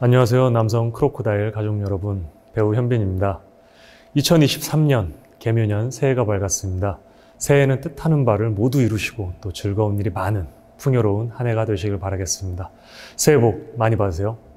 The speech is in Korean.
안녕하세요. 남성 크로코다일 가족 여러분. 배우 현빈입니다. 2023년 개묘년 새해가 밝았습니다. 새해는 뜻하는 바를 모두 이루시고 또 즐거운 일이 많은 풍요로운 한 해가 되시길 바라겠습니다. 새해 복 많이 받으세요.